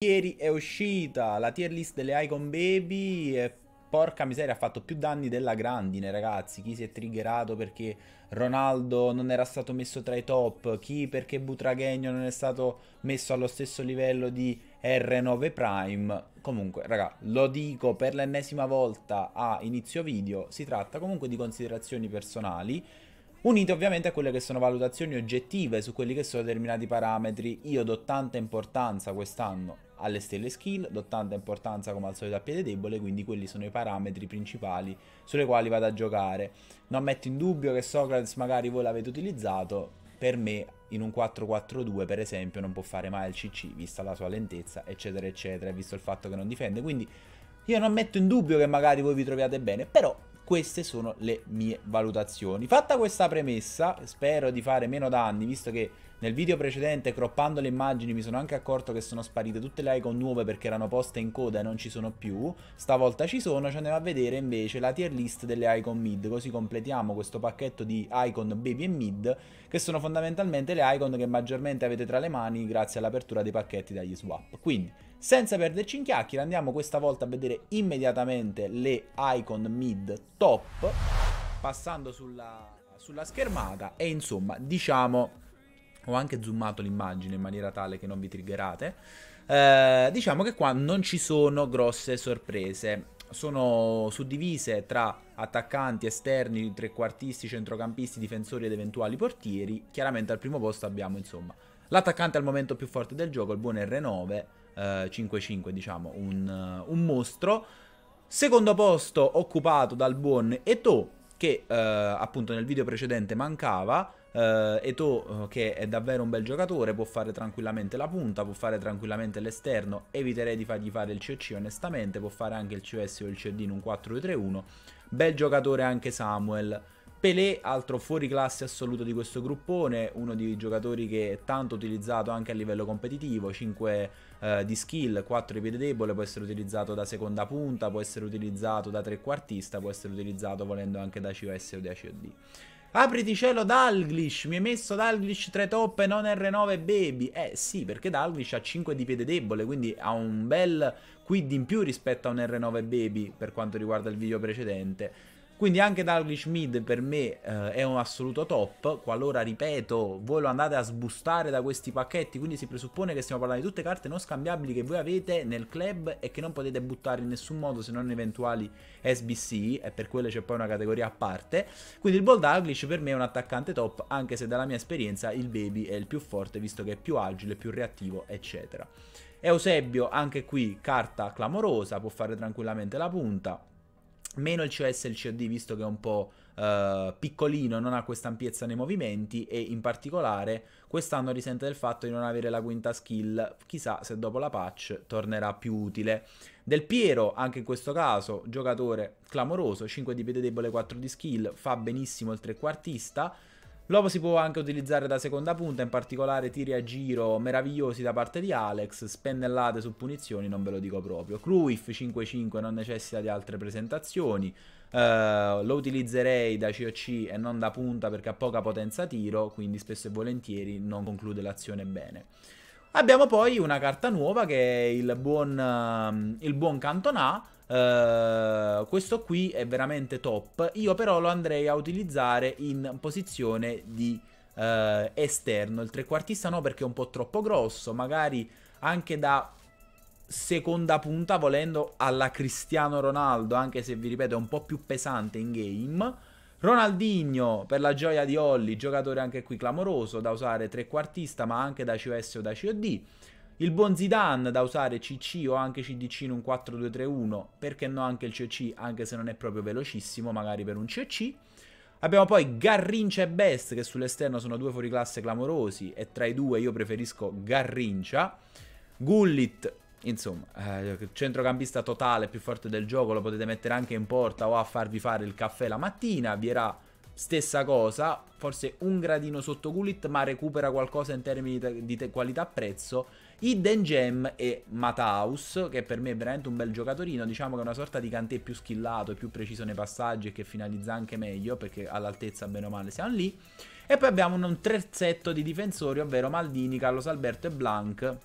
Ieri è uscita la tier list delle Icon Baby e porca miseria ha fatto più danni della grandine ragazzi, chi si è triggerato perché Ronaldo non era stato messo tra i top, chi perché Butragenio non è stato messo allo stesso livello di R9 Prime, comunque raga lo dico per l'ennesima volta a inizio video, si tratta comunque di considerazioni personali unite ovviamente a quelle che sono valutazioni oggettive su quelli che sono determinati parametri. Io do tanta importanza quest'anno alle stelle skill, do tanta importanza come al solito a piede debole, quindi quelli sono i parametri principali sulle quali vado a giocare. Non metto in dubbio che Socrates magari voi l'avete utilizzato, per me in un 4-4-2 per esempio non può fare mai il CC, vista la sua lentezza, eccetera, eccetera, visto il fatto che non difende, quindi... Io non metto in dubbio che magari voi vi troviate bene, però queste sono le mie valutazioni. Fatta questa premessa, spero di fare meno danni, visto che nel video precedente, croppando le immagini, mi sono anche accorto che sono sparite tutte le icon nuove perché erano poste in coda e non ci sono più. Stavolta ci sono, ci andiamo a vedere invece la tier list delle icon mid, così completiamo questo pacchetto di icon baby e mid, che sono fondamentalmente le icon che maggiormente avete tra le mani grazie all'apertura dei pacchetti dagli swap. Quindi, senza perderci in chiacchiere andiamo questa volta a vedere immediatamente le icon mid top passando sulla, sulla schermata e insomma diciamo ho anche zoomato l'immagine in maniera tale che non vi triggerate eh, diciamo che qua non ci sono grosse sorprese sono suddivise tra attaccanti, esterni, trequartisti, centrocampisti, difensori ed eventuali portieri. Chiaramente al primo posto abbiamo, insomma, l'attaccante al momento più forte del gioco, il buon R9, 5-5, eh, diciamo, un, eh, un, mostro. Secondo posto occupato dal buon Eto, che eh, appunto nel video precedente mancava. Uh, Eto, che è davvero un bel giocatore, può fare tranquillamente la punta, può fare tranquillamente l'esterno, eviterei di fargli fare il CC onestamente, può fare anche il COS o il CD in un 4-3-1. Bel giocatore anche Samuel, Pelé, altro fuori classe assoluto di questo gruppone, uno dei giocatori che è tanto utilizzato anche a livello competitivo, 5 eh, di skill, 4 di piede debole, può essere utilizzato da seconda punta, può essere utilizzato da trequartista, può essere utilizzato volendo anche da COS o da COD. Apriti cielo Dalglish, mi hai messo Dalglish 3 top e non R9 baby. Eh sì, perché Dalglish ha 5 di piede debole, quindi ha un bel quid in più rispetto a un R9 baby per quanto riguarda il video precedente. Quindi anche Dalglish Mid per me eh, è un assoluto top, qualora, ripeto, voi lo andate a sbustare da questi pacchetti, quindi si presuppone che stiamo parlando di tutte carte non scambiabili che voi avete nel club e che non potete buttare in nessun modo se non eventuali SBC, e per quelle c'è poi una categoria a parte. Quindi il Ball Dalglish per me è un attaccante top, anche se dalla mia esperienza il Baby è il più forte, visto che è più agile, più reattivo, eccetera. Eusebio, anche qui, carta clamorosa, può fare tranquillamente la punta meno il CS e il COD visto che è un po' eh, piccolino, non ha questa ampiezza nei movimenti e in particolare quest'anno risente del fatto di non avere la quinta skill, chissà se dopo la patch tornerà più utile. Del Piero, anche in questo caso, giocatore clamoroso, 5 di piede debole, 4 di skill, fa benissimo il trequartista, Lobo si può anche utilizzare da seconda punta, in particolare tiri a giro meravigliosi da parte di Alex, spennellate su punizioni, non ve lo dico proprio. Cruyff 5-5 non necessita di altre presentazioni, uh, lo utilizzerei da COC e non da punta perché ha poca potenza tiro, quindi spesso e volentieri non conclude l'azione bene. Abbiamo poi una carta nuova che è il buon, ehm, il buon Cantona. Uh, eh, questo qui è veramente top. Io però lo andrei a utilizzare in posizione di uh, esterno. Il trequartista no perché è un po' troppo grosso. Magari anche da seconda punta volendo alla Cristiano Ronaldo. Anche se vi ripeto è un po' più pesante in game. Ronaldinho, per la gioia di Olli, giocatore anche qui clamoroso, da usare trequartista ma anche da COS o da COD. Il buon Zidane da usare CC o anche CDC in un 4-2-3-1, perché no anche il CC, anche se non è proprio velocissimo, magari per un CC. Abbiamo poi Garrincia e Best, che sull'esterno sono due fuoriclasse clamorosi, e tra i due io preferisco Garrincia. Gullit Insomma, eh, centrocampista totale più forte del gioco, lo potete mettere anche in porta o a farvi fare il caffè la mattina. Viera stessa cosa, forse un gradino sotto Gullit, ma recupera qualcosa in termini di qualità-prezzo. Iden Gem e Mataus, che per me è veramente un bel giocatorino, diciamo che è una sorta di Kanté più skillato, più preciso nei passaggi e che finalizza anche meglio, perché all'altezza bene o male siamo lì. E poi abbiamo un terzetto di difensori, ovvero Maldini, Carlos Alberto e Blanc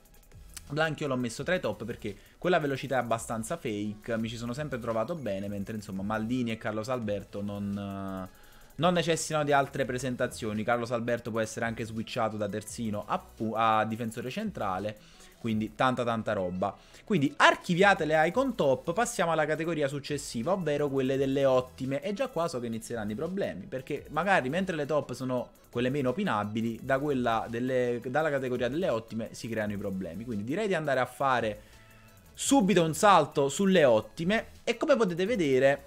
Blank io l'ho messo tra i top perché quella velocità è abbastanza fake, mi ci sono sempre trovato bene, mentre insomma Maldini e Carlos Alberto non, eh, non necessitano di altre presentazioni. Carlos Alberto può essere anche switchato da terzino a, a difensore centrale, quindi tanta tanta roba. Quindi archiviate le icon top, passiamo alla categoria successiva, ovvero quelle delle ottime. E già qua so che inizieranno i problemi, perché magari mentre le top sono quelle meno opinabili, da delle, dalla categoria delle ottime si creano i problemi. Quindi direi di andare a fare subito un salto sulle ottime e come potete vedere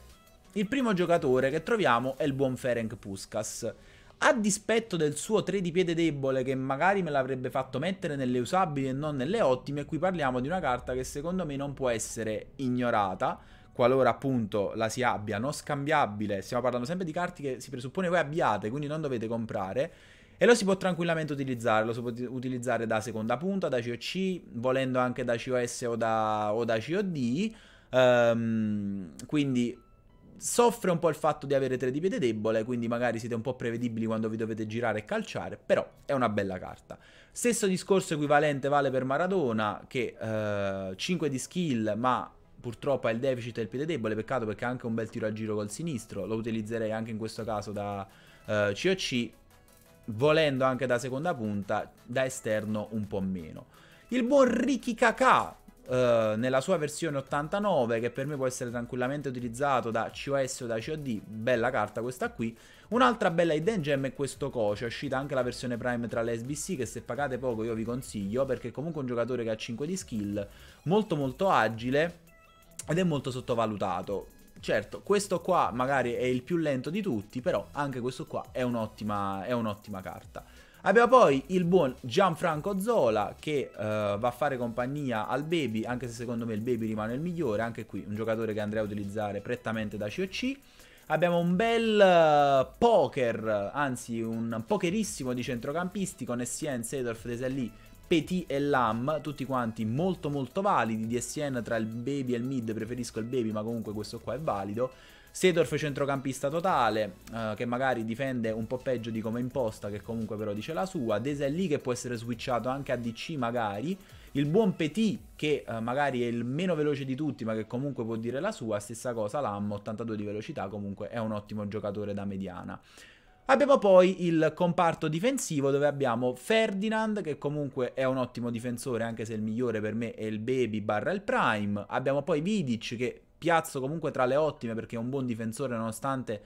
il primo giocatore che troviamo è il buon Ferenc Puskas. A dispetto del suo 3 di piede debole che magari me l'avrebbe fatto mettere nelle usabili e non nelle ottime, qui parliamo di una carta che secondo me non può essere ignorata qualora appunto la si abbia non scambiabile, stiamo parlando sempre di carte che si presuppone voi abbiate, quindi non dovete comprare, e lo si può tranquillamente utilizzare, lo si può utilizzare da seconda punta, da COC, volendo anche da COS o da, o da COD, um, ehm, quindi soffre un po' il fatto di avere tre di piede debole, quindi magari siete un po' prevedibili quando vi dovete girare e calciare, però è una bella carta. Stesso discorso equivalente vale per Maradona, che eh, 5 di skill, ma purtroppo ha il deficit e il piede debole, peccato perché ha anche un bel tiro a giro col sinistro, lo utilizzerei anche in questo caso da eh, COC, volendo anche da seconda punta, da esterno un po' meno. Il buon Ricky Kakà, eh, nella sua versione 89, che per me può essere tranquillamente utilizzato da COS o da COD, bella carta questa qui. Un'altra bella hidden gem è questo Koch, è uscita anche la versione Prime tra le SBC che se pagate poco io vi consiglio, perché è comunque un giocatore che ha 5 di skill, molto molto agile, ed è molto sottovalutato. Certo, questo qua magari è il più lento di tutti, però anche questo qua è un'ottima, è un'ottima carta. Abbiamo poi il buon Gianfranco Zola che uh, va a fare compagnia al Baby, anche se secondo me il Baby rimane il migliore, anche qui un giocatore che andrei a utilizzare prettamente da COC. Abbiamo un bel uh, poker, anzi un pokerissimo di centrocampisti con Essien, Sedorf, Desalì Petit e Lam, tutti quanti molto molto validi, DSN tra il baby e il mid, preferisco il baby ma comunque questo qua è valido. Sedorf centrocampista totale, eh, che magari difende un po' peggio di come imposta, che comunque però dice la sua. Dese che può essere switchato anche a DC magari. Il buon Petit, che eh, magari è il meno veloce di tutti, ma che comunque può dire la sua. Stessa cosa, Lam, 82 di velocità, comunque è un ottimo giocatore da mediana. Abbiamo poi il comparto difensivo dove abbiamo Ferdinand che comunque è un ottimo difensore anche se il migliore per me è il Baby barra il Prime. Abbiamo poi Vidic che piazzo comunque tra le ottime perché è un buon difensore nonostante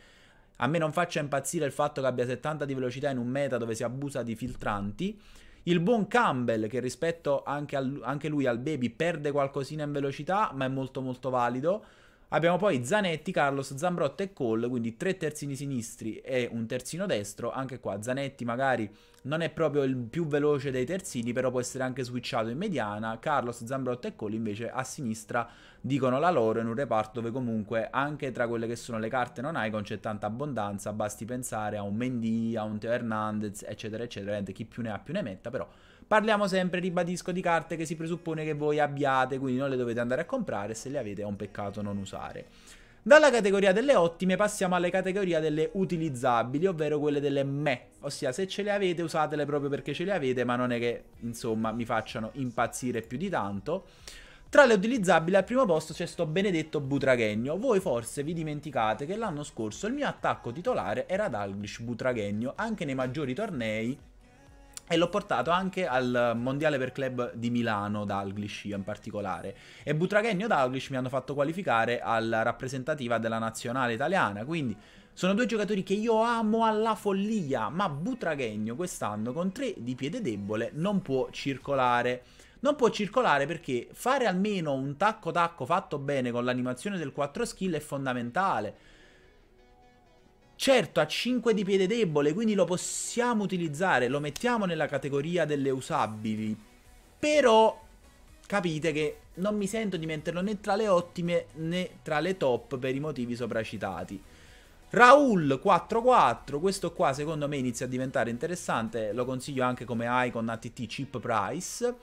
a me non faccia impazzire il fatto che abbia 70 di velocità in un meta dove si abusa di filtranti. Il buon Campbell che rispetto anche, al, anche lui al Baby perde qualcosina in velocità ma è molto molto valido. Abbiamo poi Zanetti, Carlos, Zambrotta e Cole, quindi tre terzini sinistri e un terzino destro. Anche qua Zanetti magari non è proprio il più veloce dei terzini, però può essere anche switchato in mediana. Carlos, Zambrotta e Cole invece a sinistra dicono la loro in un reparto dove comunque anche tra quelle che sono le carte non Icon c'è tanta abbondanza, basti pensare a un Mendy, a un Teo Hernandez, eccetera eccetera, chi più ne ha più ne metta, però Parliamo sempre, ribadisco, di carte che si presuppone che voi abbiate, quindi non le dovete andare a comprare, se le avete è un peccato non usare. Dalla categoria delle ottime passiamo alla categoria delle utilizzabili, ovvero quelle delle me, ossia se ce le avete usatele proprio perché ce le avete, ma non è che insomma mi facciano impazzire più di tanto. Tra le utilizzabili al primo posto c'è sto benedetto Butraghegno. Voi forse vi dimenticate che l'anno scorso il mio attacco titolare era Dalglish Butraghegno, anche nei maggiori tornei e l'ho portato anche al mondiale per club di Milano, Dalglish io in particolare. E Butraghegno e Dalglish mi hanno fatto qualificare alla rappresentativa della nazionale italiana. Quindi sono due giocatori che io amo alla follia, ma Butraghegno quest'anno con tre di piede debole non può circolare. Non può circolare perché fare almeno un tacco tacco fatto bene con l'animazione del 4 skill è fondamentale Certo, ha 5 di piede debole, quindi lo possiamo utilizzare, lo mettiamo nella categoria delle usabili. Però capite che non mi sento di metterlo né tra le ottime né tra le top per i motivi sopracitati. Raul 4-4, questo qua secondo me inizia a diventare interessante, lo consiglio anche come icon ATT Chip Price.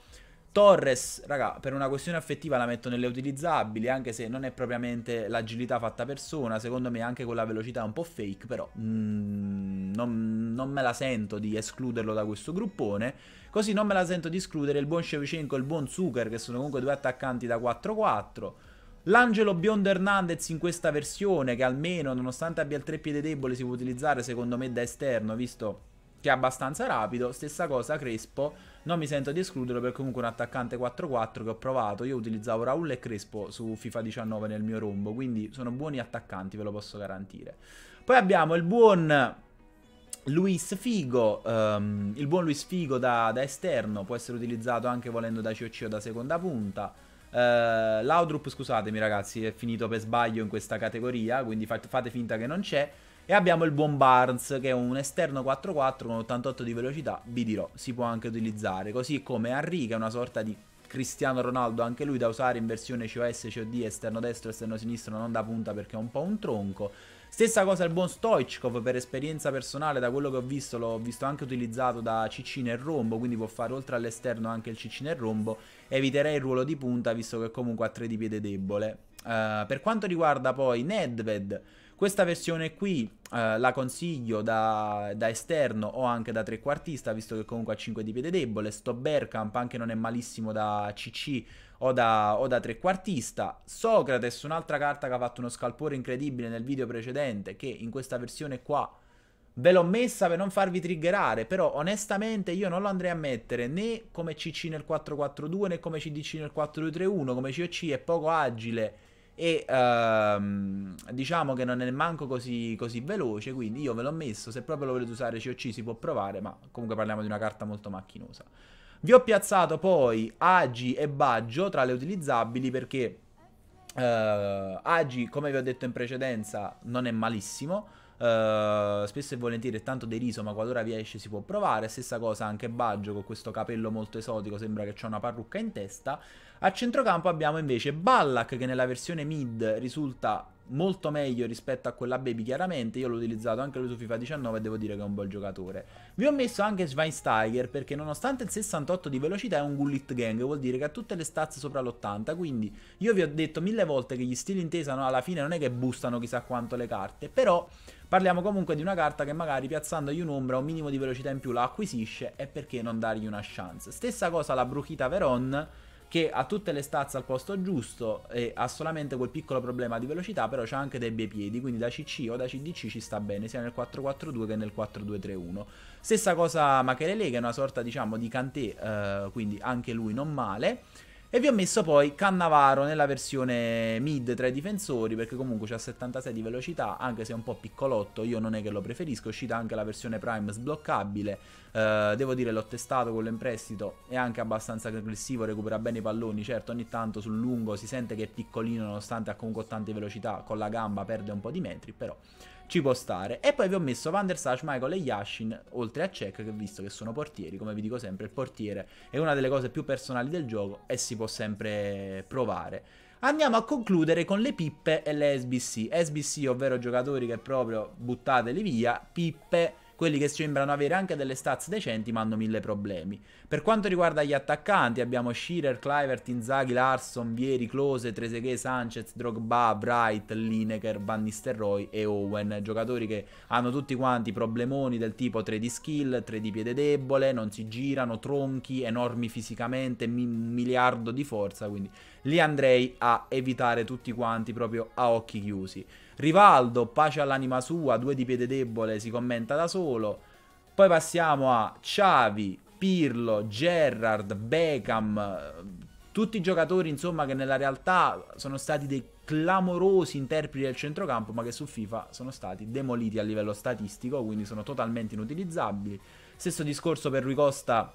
Torres, raga, per una questione affettiva la metto nelle utilizzabili, anche se non è propriamente l'agilità fatta persona, secondo me anche con la velocità è un po' fake, però mm, non, non, me la sento di escluderlo da questo gruppone, così non me la sento di escludere il buon Shevchenko e il buon Zucker, che sono comunque due attaccanti da 4-4, L'angelo biondo Hernandez in questa versione, che almeno nonostante abbia il tre piede debole si può utilizzare secondo me da esterno, visto che è abbastanza rapido. Stessa cosa Crespo, non mi sento di escluderlo perché comunque un attaccante 4-4 che ho provato, io utilizzavo Raul e Crespo su FIFA 19 nel mio rombo, quindi sono buoni attaccanti, ve lo posso garantire. Poi abbiamo il buon Luis Figo, um, il buon Luis Figo da, da, esterno, può essere utilizzato anche volendo da COC o da seconda punta. Uh, Laudrup, scusatemi ragazzi, è finito per sbaglio in questa categoria, quindi fate, fate finta che non c'è. E abbiamo il buon Barnes che è un esterno 4-4 con 88 di velocità, vi dirò, si può anche utilizzare. Così come Henry che è una sorta di Cristiano Ronaldo, anche lui da usare in versione COS, COD, esterno destro, esterno sinistro, non da punta perché è un po' un tronco. Stessa cosa il buon Stoichkov per esperienza personale, da quello che ho visto, l'ho visto anche utilizzato da Ciccino e Rombo, quindi può fare oltre all'esterno anche il Ciccino e Rombo. Eviterei il ruolo di punta visto che comunque ha tre di piede debole. Uh, per quanto riguarda poi Nedved, questa versione qui eh, la consiglio da, da, esterno o anche da trequartista, visto che comunque ha 5 di piede debole. Sto Bergkamp anche non è malissimo da CC o da, o da trequartista. Socrates, un'altra carta che ha fatto uno scalpore incredibile nel video precedente, che in questa versione qua... Ve l'ho messa per non farvi triggerare, però onestamente io non lo andrei a mettere né come CC nel 442 né come CDC nel 4231, come COC è poco agile e ehm, diciamo che non è manco così, così veloce, quindi io ve l'ho messo, se proprio lo volete usare COC si può provare, ma comunque parliamo di una carta molto macchinosa. Vi ho piazzato poi Agi e Baggio tra le utilizzabili perché eh, Agi, come vi ho detto in precedenza, non è malissimo, eh, spesso e volentieri è tanto deriso, ma qualora vi esce si può provare. Stessa cosa anche Baggio con questo capello molto esotico, sembra che c'ha una parrucca in testa. A centrocampo abbiamo invece Ballack che nella versione mid risulta molto meglio rispetto a quella baby chiaramente, io l'ho utilizzato anche lui su FIFA 19 e devo dire che è un buon giocatore. Vi ho messo anche Schweinsteiger perché nonostante il 68 di velocità è un gullit gang, vuol dire che ha tutte le stazze sopra l'80, quindi io vi ho detto mille volte che gli stili intesa no, alla fine non è che bustano chissà quanto le carte, però parliamo comunque di una carta che magari piazzandogli un'ombra o un minimo di velocità in più la acquisisce e perché non dargli una chance. Stessa cosa la Bruchita Veron che ha tutte le stazze al posto giusto e ha solamente quel piccolo problema di velocità, però c'ha anche dei bei piedi, quindi da CC o da CDC ci sta bene, sia nel 4-4-2 che nel 4-2-3-1. Stessa cosa Macherele, che è una sorta diciamo di Kanté, eh, quindi anche lui non male. E vi ho messo poi Cannavaro nella versione mid tra i difensori, perché comunque ha 76 di velocità, anche se è un po' piccolotto, io non è che lo preferisco, è uscita anche la versione Prime sbloccabile, eh, devo dire l'ho testato con l'imprestito, è anche abbastanza aggressivo, recupera bene i palloni, certo ogni tanto sul lungo si sente che è piccolino nonostante ha comunque 80 velocità, con la gamba perde un po' di metri, però ci può stare. E poi vi ho messo Van der Sar, Michael e Yashin, oltre a Cech, che visto che sono portieri, come vi dico sempre, il portiere è una delle cose più personali del gioco e si può sempre provare. Andiamo a concludere con le pippe e le SBC. SBC, ovvero giocatori che proprio buttateli via, pippe quelli che sembrano avere anche delle stats decenti ma hanno mille problemi. Per quanto riguarda gli attaccanti abbiamo Shearer, Clivert, Inzaghi, Larson, Vieri, Close, Trezeguet, Sanchez, Drogba, Bright, Lineker, Van Nistelrooy e Owen, giocatori che hanno tutti quanti problemoni del tipo 3 di skill, 3 di piede debole, non si girano, tronchi, enormi fisicamente, mi- miliardo di forza, quindi li andrei a evitare tutti quanti proprio a occhi chiusi. Rivaldo, pace all'anima sua, due di piede debole, si commenta da solo solo. Poi passiamo a Xavi, Pirlo, Gerrard, Beckham, tutti i giocatori insomma che nella realtà sono stati dei clamorosi interpreti del centrocampo ma che su FIFA sono stati demoliti a livello statistico quindi sono totalmente inutilizzabili stesso discorso per Rui Costa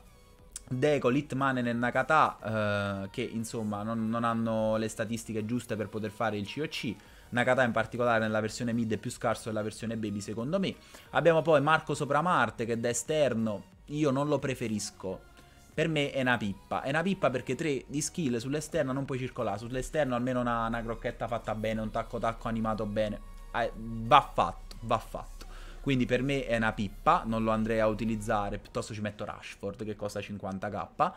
Deco, Litmanen e Nakata eh, che insomma non, non hanno le statistiche giuste per poter fare il COC Nakata in particolare nella versione mid è più scarso della versione baby secondo me. Abbiamo poi Marco Sopramarte che da esterno io non lo preferisco. Per me è una pippa, è una pippa perché 3 di skill sull'esterno non puoi circolare, sull'esterno almeno una, una crocchetta fatta bene, un tacco tacco animato bene, eh, va fatto, va fatto. Quindi per me è una pippa, non lo andrei a utilizzare, piuttosto ci metto Rashford che costa 50k.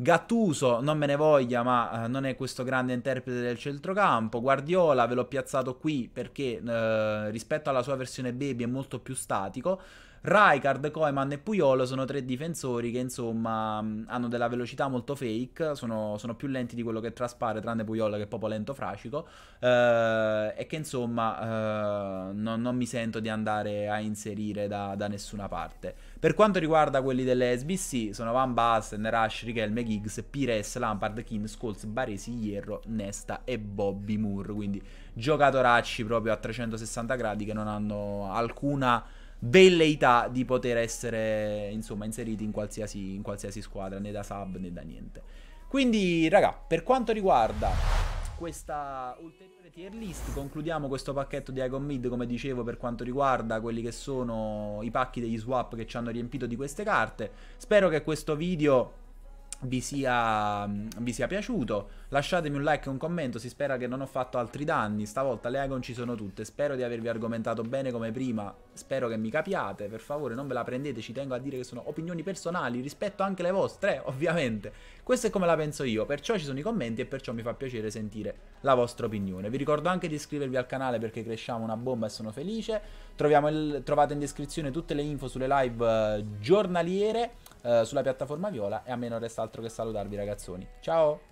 Gattuso, non me ne voglia, ma eh, non è questo grande interprete del centrocampo. Guardiola ve l'ho piazzato qui perché eh, rispetto alla sua versione baby è molto più statico. Raikard, Koeman e Puyolo sono tre difensori che insomma mm, hanno della velocità molto fake, sono, sono più lenti di quello che traspare, tranne Puyolo che è proprio lento frascico, eh, e che insomma eh, non, non, mi sento di andare a inserire da, da nessuna parte. Per quanto riguarda quelli delle SBC, sono Van Basten, Rush, Richelme, Giggs, Pires, Lampard, Kim, Scholz, Baresi, Hierro, Nesta e Bobby Moore. Quindi giocatoracci proprio a 360 gradi che non hanno alcuna velleità di poter essere insomma inseriti in qualsiasi, in qualsiasi squadra, né da sub né da niente. Quindi, raga, per quanto riguarda questa ulteriore tier list concludiamo questo pacchetto di Icon Mid come dicevo per quanto riguarda quelli che sono i pacchi degli swap che ci hanno riempito di queste carte spero che questo video vi sia, mm, vi sia piaciuto lasciatemi un like e un commento si spera che non ho fatto altri danni stavolta le Icon ci sono tutte spero di avervi argomentato bene come prima Spero che mi capiate, per favore non ve la prendete, ci tengo a dire che sono opinioni personali, rispetto anche le vostre, eh, ovviamente. Questo è come la penso io, perciò ci sono i commenti e perciò mi fa piacere sentire la vostra opinione. Vi ricordo anche di iscrivervi al canale perché cresciamo una bomba e sono felice. Il, trovate in descrizione tutte le info sulle live eh, giornaliere eh, sulla piattaforma Viola e a me non resta altro che salutarvi ragazzoni. Ciao!